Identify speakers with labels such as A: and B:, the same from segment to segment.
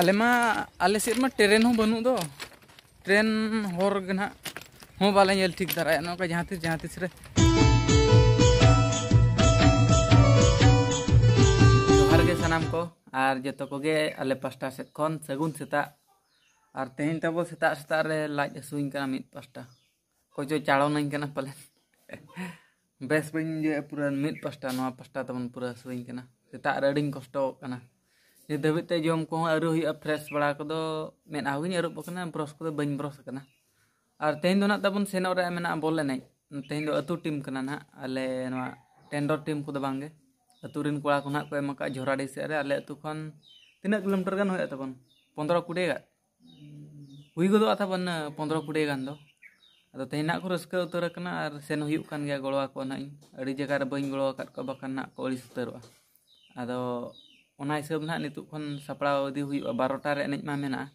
A: अलमा अल sir में train बनू दो ट्रेन हर ना बाले ठीक दारा ना जहाँ तीस जहाँ तीस जोहारे सामान को जो तो कोगे अल पासा से सगुन सेता और तेहन तब सेता सेता लाज हसुन मिद पासा कचो चाड़ोना पाले बेस बी पूरा मिद पासा ना तब पूरा हसुन सेता रे कष्ट ᱱᱤᱛ ᱫᱷᱟᱹᱵᱤᱡ ᱛᱮ ᱡᱚᱢ ᱠᱚᱦᱚᱸ ᱟᱹᱨᱩ ᱦᱩᱭᱩᱜᱼᱟ ᱯᱷᱨᱮᱥ ᱵᱟᱲᱟ ᱠᱚᱫᱚ ᱢᱮᱫᱦᱟ ᱠᱚᱧ ᱟᱹᱨᱩᱵ ᱟᱠᱟᱱᱟ ᱵᱨᱚᱥ ᱠᱚᱫᱚ ᱵᱟᱹᱧ ᱵᱨᱚᱥ ᱟᱠᱟᱱᱟ ᱟᱨ ᱛᱮᱦᱮᱧ ᱫᱚ ᱱᱟᱜ ᱛᱟᱵᱚᱱ ᱥᱮᱱᱚᱜ ᱨᱮᱭᱟᱜ ᱢᱮᱱᱟᱜᱼᱟ ᱵᱚᱞ ᱮᱱᱮᱡ ᱛᱮᱦᱮᱧ ᱫᱚ ᱟᱹᱛᱩ ᱴᱤᱢ ᱠᱟᱱᱟ ᱱᱟᱜ ᱟᱞᱮ ᱱᱚᱣᱟ ᱴᱮᱱᱰᱚᱨ ᱴᱤᱢ ᱠᱚᱫᱚ ᱵᱟᱝᱜᱮ ᱟᱹᱛᱩ ᱨᱮᱱ ᱠᱚᱲᱟ ᱠᱚ ᱱᱟᱜ ᱠᱚ ᱮᱢ ᱟᱠᱟᱫᱼᱟ ᱡᱷᱚᱨᱟᱰᱤ ᱥᱮᱫ ᱨᱮ ᱟᱞᱮ ᱟᱹᱛᱩ ᱠᱷᱚᱱ ᱛᱤᱱᱟᱹᱜ ᱠᱤᱞᱳᱢᱤᱴᱟᱨ ᱜᱟᱱ ᱦᱩᱭᱩᱜ ᱛᱟᱵᱚᱱ ᱯᱚᱸᱫᱽᱨᱚ ᱠᱩᱲᱤ ᱜᱟᱱ ᱦᱩᱭ ᱜᱚᱫᱚᱜᱼᱟ ᱛᱟᱵᱚᱱ ᱯᱚᱸᱫᱽᱨᱚ ᱠᱩᱲᱤ ᱜᱟᱱ ᱫᱚ ᱟᱫᱚ ᱛᱮᱦᱮᱧ ᱱᱟᱜ ᱠᱚ ᱨᱟᱹᱥᱠᱟᱹ ᱩᱛᱟᱹᱨ ᱟᱠᱟᱱᱟ ᱟᱨ ᱥᱮᱱ ᱦᱩᱭᱩᱜ ᱠᱟᱱ ᱜᱮᱭᱟ ᱜᱚᱲᱚ ᱟᱠᱚ ᱱᱟᱜ ᱤᱧ ᱟᱹᱰᱤ ᱡᱟᱭᱜᱟ ᱨᱮ ᱵᱟᱹᱧ ᱜᱚᱲᱚ ᱟᱠᱟᱫ ᱠᱚᱣᱟ ᱵᱟᱠᱷᱟᱱ ᱱᱟᱜ ᱠᱚ ᱟᱹᱲᱤᱥ ᱩᱛᱟᱹᱨᱚᱜᱼᱟ ᱟᱫᱚ ona hisab nak nituk kon saprao di huyu barota re enek mamena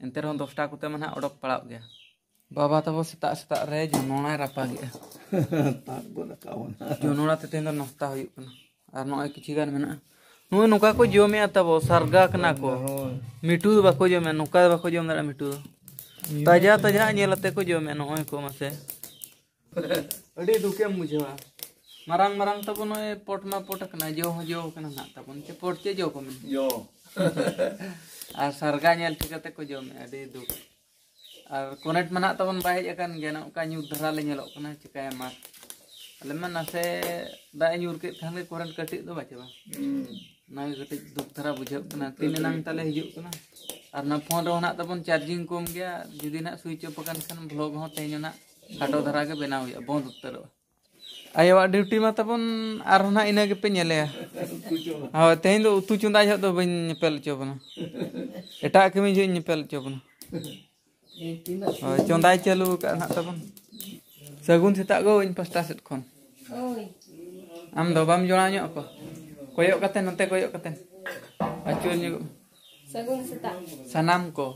A: entero on dofta kute mana odok palau ge baba tabo seta seta re jonona rapa ge tak gona kawon jonona teten do nofta huyu kon ar no ek chigan mena nu nuka ko ata bo sarga kna ko mitu bako jome nuka bako jome na mitu taja taja nyelate ko jome no ko mase ade dukem mujewa Marang Marang तो बनो ये pot में पोटक ना जो हो जो के ना तो बन चे पोट चे जो को में जो आ सरगा नेल ठीक है को जो में अडी दुख आर कोनेट मना तो बन बाहे जकन गेना का न्यू धरा ले नेलो कना चिकाय मा अले मन ना से दा न्यूर के खान करंट कटी तो बाचे बा ना कटी दुख धरा बुझे कना तीन नंग तले हिजु कना आर ना फोन रो ना तो बन चार्जिंग कम गया जदी ना स्विच ऑफ कन सन ब्लॉग ना खाटो धरा बनाव बहुत उत्तर आयो ड्यूटी में तब इना इनगे हाँ तेहन उतु चंदा जो बेपे चोबना एट कमी जो निपेल चोबना चंदा चालू कबन सगुन से पास्टा सद आम बम जड़ा को कय नते कय आचुअल सनाम को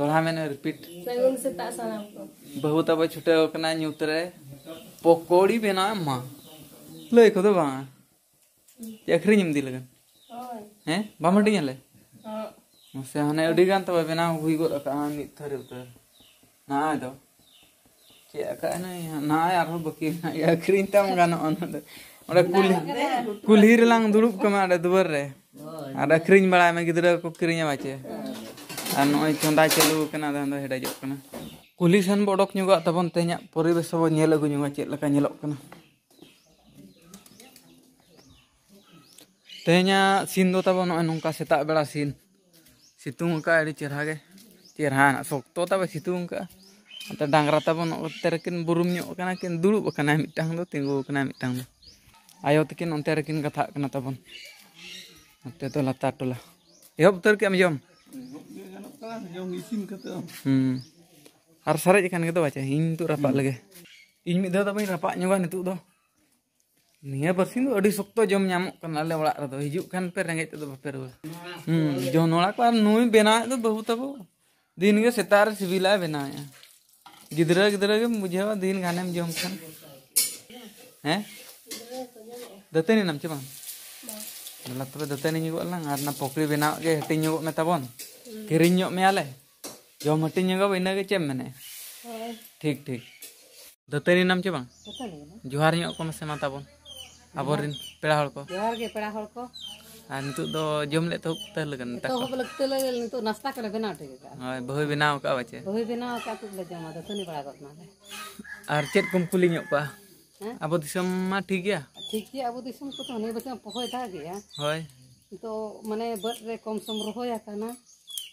A: दोहा रिपीट बहुत छुटे पकोड़ी बनाए माँ लो एक तो बाँ यखरी निम्दी लगन हैं बामटी तो बना हुई उतर रखा हाँ, ना आए तो क्या कहना है यहाँ ना यार तो हम बकिये तो। ना यखरी इंतजाम करना बड़ा है मैं किधर को खरीन बचे अन्न इच्छन दाचे kulisan bodok juga tapi tanya pori besok mau nyelok gue juga cek lagi nyelok kena tanya sindo tapi enung nungka setak belasin situ nungka ada cerah ke cerah anak to tapi situ nungka atau dangkra tapi mau terkin burung nyok kena kin dulu bukan ayam itang tuh tinggu bukan ayam itang tuh ayo terkin on terkin kata kena tapi nanti tuh latar tuh lah ya terkin jom jom hmm harus sarej kan gitu baca ini tuh hmm. lagi ini mit tapi rapak juga nih tuh Nia ya bersih tuh adi suktu jom nyamuk kan lalu olah atau hijau kan perangai itu tuh perlu hmm jom nolak lah nuhi bena itu bahu di din ke setar sibila bena ya gidera gidera lagi mujah din kanem jom kan eh Dateng ini namanya bang Lalu tapi juga lah Karena pokri bena ke hati metabon hmm. Kirin nyoba meyalah जो मटी जंगा बैना के चम मने ठीक ठीक दतरी नाम चे बा जोहार नि को मसे माता बोन अबरिन पेड़ा हळ को जोहार के पेड़ा हळ को आ नितु दो जमले तो तल लगन तक तो लगते लगे नितु नाश्ता करे बिना ठीक है हां बहु बिना का बचे बहु बिना का तो ले जमा तो नि बड़ा करना है और चेत कुम कुलिंग पा अब दिसम मा ठीक है ठीक है अब दिसम को तो नहीं बचे पहुंचा गया होय तो माने बट रे कम या करना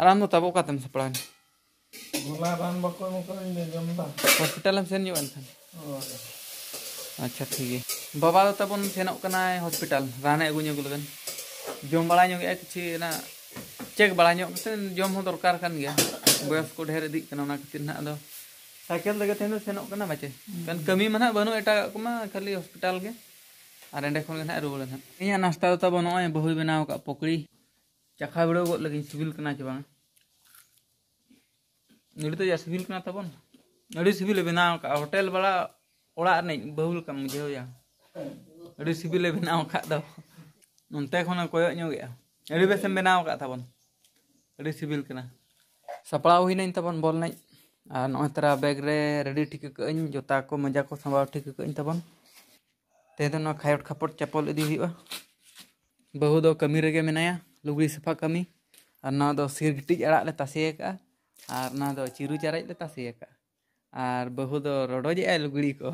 A: आराम तो तब ओका से पढ़ाने हॉस्पिटल में अच्छा ठीक है बाबा तो तब उन सेन ओकना है हॉस्पिटल राने एगुन्य बड़ा कि चेक बड़ा न्यों से जोम हो बस को ढेर दी कन उनका कितना दो साइकिल लगे थे ना सेन ओकना बचे कन कमी खाली हॉस्पिटल के आरेंडे खोल गया रोल गया यह नाश्ता तो तब उन्होंने बहुत पकड़ी cakap udah gue lagi sibil kena coba nggak? Nggak itu ya sibil kena tabon. Nggak itu sibil lebih naik. Hotel bala ora nih bahu kan mujur ya. Nggak itu sibil lebih naik kak tabon. Nontek mana koyo nyuwe ya. Nggak itu besen lebih naik kak tabon. Nggak itu sibil kena. Sepulau ini nih tabon bol nih. Ah nggak itu raba gre ready tiket ke ini juta aku majak aku sama tiket ke ini tabon. Tentu nggak kayak udah kapur cepol itu sih ya. बहुत और कमी रह गया मैंने यार लुगड़ी साफा कमी और ना तो सिर गिटी अड़ा लेकिन चिरू चाराज और बहु तो रोडजे लुगड़ी को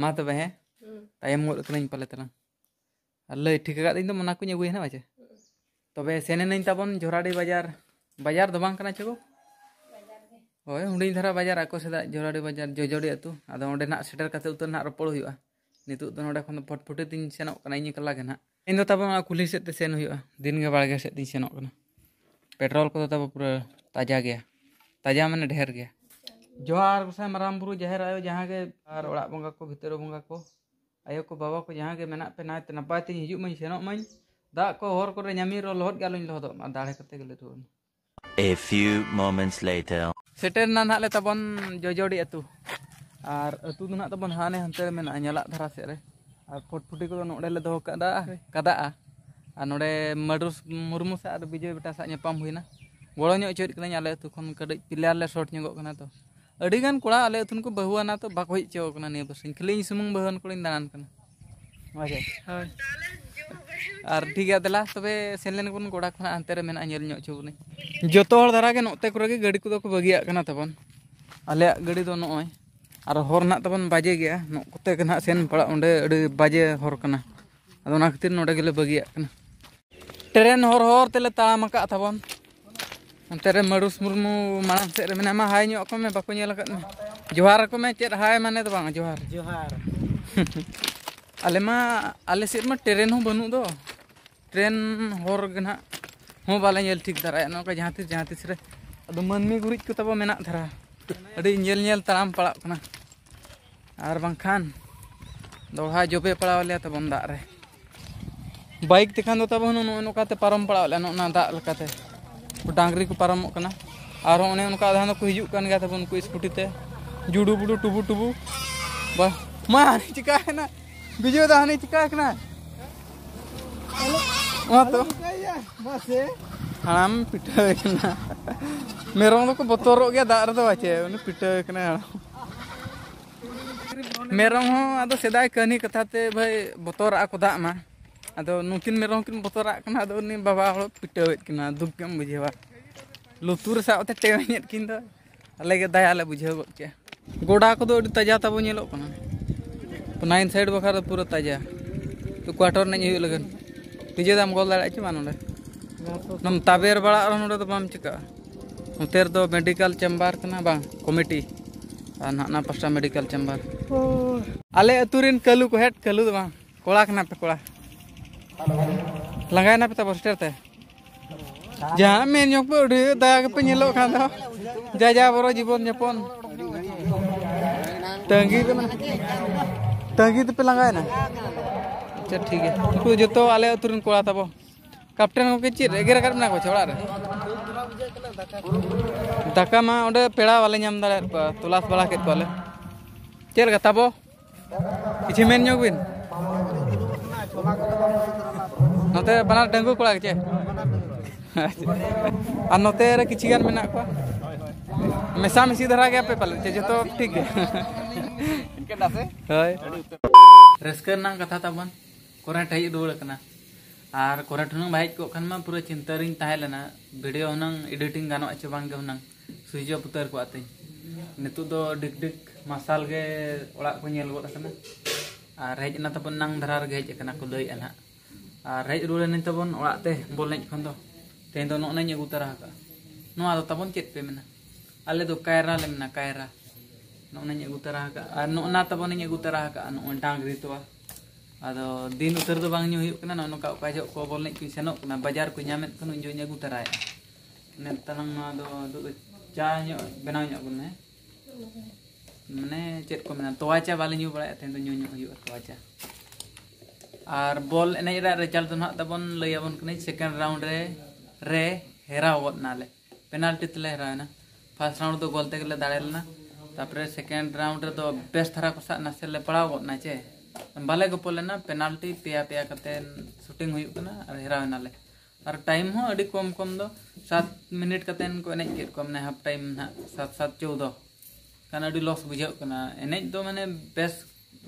A: मा तब हे तम गोदी पाले तलांग लीक तो मना को अगुए ना पाचे तब सेनेन तबन जोराड़ी बाजार बाजार तो बना चगो हूँ धारा बाजार आको सदा जोराड़ी बाजार जजोड़ी अतु अब सेटर करते उतर ना रोपड़ा नितुत फटफुटी तीन सेनोक इन कला के ना कुली सद सेन हो दिन के बाड़गे सदी सेनों पेट्रोल को तब पूरा ताजा गया ताजा मैंने ढेर गया जोहार गोसाई माराम बुरु जहर आयो जहाँ के बंगा को भितर बंगा को आयो को बाबा को जहाँ के मना पे नाते नपाय तीन हजू मई सेनों मई दाग को हर को नामी रो लहद गया लहद दाड़े करते लिटून ए फ्यू मोमेंट्स अतु और अतु तो हाने हंते मेना धारा सेरे kada kada, Adegan kula ale utun ku bahu ana to bakoh ceo kena ni bersin keling semung bahu ana kuling dangan kena. Oke. Ar tiga telah tobe selen kun kura kena antere men anyer nyok ceo kuni. Joto hor dara ken ote kura ke gari kuto ku bagia kena tepon. Ale gari to no oi. Ara hor nak taban baje ya, nok kote kena sen pada onde ade baje hor kena ado nak tin noda gila bagi ya kena teren hor hor tele ta maka taban teren marus murmu mana sere mena ma hai nyok kome bako nyela kan johar kome cer hai mana taban johar johar ale ma ale sir ma teren hong bonu do teren hor kena hong bala nyel tik dara ya nok ka jahatir jahatir sere ado man mi gurik kutaba mena dara अड़ी तराम पड़ा दौड़ा जोबे पड़ा लिया तब दा back bike तेखान तब नोकाते पारम पड़ा ले ना दा डांगरी को पारम और ओने उनका गया तब उनको स्कूटी से जुडू बुडू टुबू टुबू बस चिका है ना चिका तो बस ᱦᱟᱲᱟᱢ ᱯᱤᱴᱷᱟᱹ ᱠᱟᱱᱟ ᱢᱮᱨᱚᱢ ᱫᱚᱠᱚ ᱵᱚᱛᱚᱨᱚᱜ ᱜᱮᱭᱟ ᱫᱟᱜ ᱨᱮᱫᱚ ᱵᱟᱪᱮ ᱩᱱᱤ ᱯᱤᱴᱷᱟᱹ ᱠᱟᱱᱟ ᱦᱟᱲᱟᱢ ᱢᱮᱨᱚᱢ ᱦᱚᱸ ᱟᱫᱚ ᱥᱮᱫᱟᱭ ᱠᱟᱹᱦᱱᱤ ᱠᱟᱛᱷᱟ ᱛᱮ ᱵᱷᱟᱹᱭ ᱵᱚᱛᱚᱨᱟᱜ ᱠᱚ ᱫᱟᱜ ᱢᱟ ᱟᱫᱚ ᱱᱩᱠᱤᱱ ᱢᱮᱨᱚᱢ ᱠᱤᱱ ᱵᱚᱛᱚᱨᱟᱜ ᱠᱟᱱᱟ ᱟᱫᱚ ᱩᱱᱤ ᱵᱟᱵᱟ ᱦᱚᱲ ᱯᱤᱴᱷᱟᱹᱣᱮᱫ ᱠᱤᱱᱟ ᱫᱩᱠ ᱜᱮᱢ ᱵᱩᱡᱷᱟᱹᱣᱟ ᱞᱩᱛᱩᱨ ᱥᱟᱵᱛᱮ ᱴᱮᱣᱮᱧᱮᱫ ᱠᱤᱱ ᱫᱚ ᱟᱞᱮ ᱜᱮ ᱫᱟᱭᱟᱞᱮ ᱵᱩᱡᱷᱟᱹᱣ ᱜᱚᱫ ᱠᱮᱭᱟ गोडा को तो ताजा तब नलोग नाइन साइड बखा पूरा ताजा तो क्वार्टर नहीं लगन पिजे दाम गोल दाड़ा चुमान नम तबेर बड़ा नो चिका नतेर दो मेडिकल चेम्बर बांग कमिटी ना पास्टा मेडिकल चेम्बर आले अतुरी कलू को हेट कलू तो बांग कोड़ा पे कोड़ा लंगाए पे बस स्टेर जहाँ मेन पे दागे पे जा जा बड़ो जीवन जपन तंगी तंगी तो पे लंगाए ना अच्छा ठीक है जो आले अतुरी कोड़ा ताबो ᱠᱟᱯᱴᱮᱱ ᱜᱚᱢᱠᱮ ᱪᱮᱫ ᱮᱜᱮᱨ ᱟᱠᱟᱫ ᱢᱮᱱᱟᱜ ᱠᱚ ᱚᱲᱟᱜ ᱨᱮ ᱫᱟᱠᱟ ᱢᱟ ᱚᱸᱰᱮ ᱯᱮᱲᱟ ᱵᱟᱞᱮ ᱧᱟᱢ ᱫᱟᱲᱮᱭᱟᱫ ᱠᱚᱣᱟ ᱛᱚᱞᱟᱥ ᱵᱟᱲᱟ ᱠᱮᱫ ᱠᱚᱣᱟᱞᱮ ᱪᱮᱫ ᱞᱮᱠᱟ ᱛᱟᱵᱚ ᱠᱤᱪᱷᱩ ᱢᱮᱱ ᱧᱚᱜ ᱵᱤᱱ नोते बनार डंगू कोड़ा के आ नोते रे किछि गान मेना को मेसा मेसी धरा गया पे पल जे तो ठीक है इनके नासे होय रेस्कर ना कथा ताबन कोरा ठई दुड़ कना और कोरा ठुनंग भाई को पूरा चिंता रही तहलना भिडियो वीडियो हनंग एडिटिंग गानो अच्छे पुतर को नित नितु दो मसाल के ओड़ा को नेल गोद हजना और ना तबन नंग को और हज रुले तबन बोल ने खन चेत पे मेना अले तो कायरा कायरा नोना ने गुतरा नोना तबन डांग रितवा दिन उतर तो बांग बोल को सेनों बाजार को जो अगू तारा तलंग चाय बना मैंने चेक को तवा चा बाले बड़ा तवा चा और बल एन रेचाल तो नाब लैन सेकेंड राउंड रे हेरावना पेनाल्टी तेल हेरावना फार्स राउंड गोलते दाड़े लेना तपर सेकेंड राउंड बेस्ट थारा को सा पड़ा गना चे बाले गपो लेना पेनाल्टी पे पे शूटिंग हरावे और टाइम हों कम कम दो सात मिनट कत को कर हाफ टाइम ना सात सात चौदह कारण लस बुझे एनेज दो मैंने बेस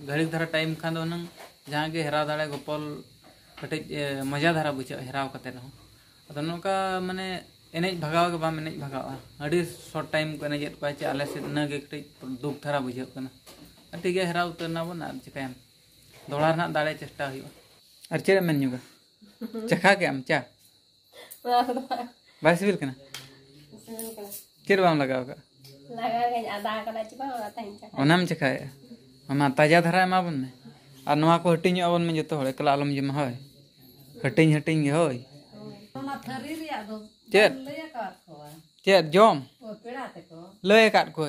A: घड़ी धारा टाइम खान हम जहाँ हेरा दाड़े गपल कटे मजा धारा बुझे हेरा कते अद ना मैंने एनेज भागा बाम एनेज भागा शर्ट टाइम को एनेज चे आलेसे कटे दुख धारा बुझे ठीक है हेरा उतरना बो चिका दौड़ा ना दाड़े चेष्टा हो चे मेनू का चखा के चा बाय सिविल कना चेर बाम लगाओ का लगा के आधा कला चबा ता चखा ताजा धरा मा बन में आ को हटिंग अबन में जतो हड़े कला आलम जे में होय हटिंग हटिंग होय ओना थरी का खवा जोम ओ का को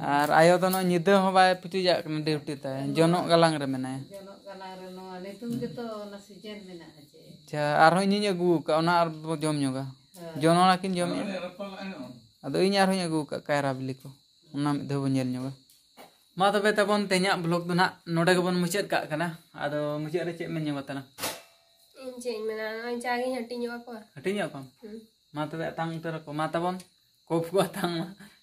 A: ar ayo to no nyida ho bae putu ja kana deuti ta jono galang re menae jono galang re no ale tum to na si mena ache cha ar ho nyinya gu ka ona ar jom nyoga jono la kin jom ado i nyar ho nyagu ka kaira bili ko ona me dhobo nyel nyoga ma to beta bon tenya blog do na noda ga bon muchet ka kana ado muchet re che men nyoga tana ᱪᱮᱧ ᱢᱮᱱᱟ ᱱᱚᱜᱼᱚᱭ ᱪᱟᱜᱤᱧ ᱦᱟᱹᱴᱤᱧ ᱟᱠᱚᱣᱟ ᱦᱟᱹᱴᱤᱧ ᱟᱠᱚᱢ ᱢᱟ ᱛᱚᱵᱮ ᱟᱛᱟᱝ ᱩᱛᱟᱹᱨ ᱟᱠᱚ ᱢᱟ ᱛᱟᱵᱚᱱ ᱠᱚᱯ ᱠᱚ ᱟᱛᱟᱝ ᱢᱟ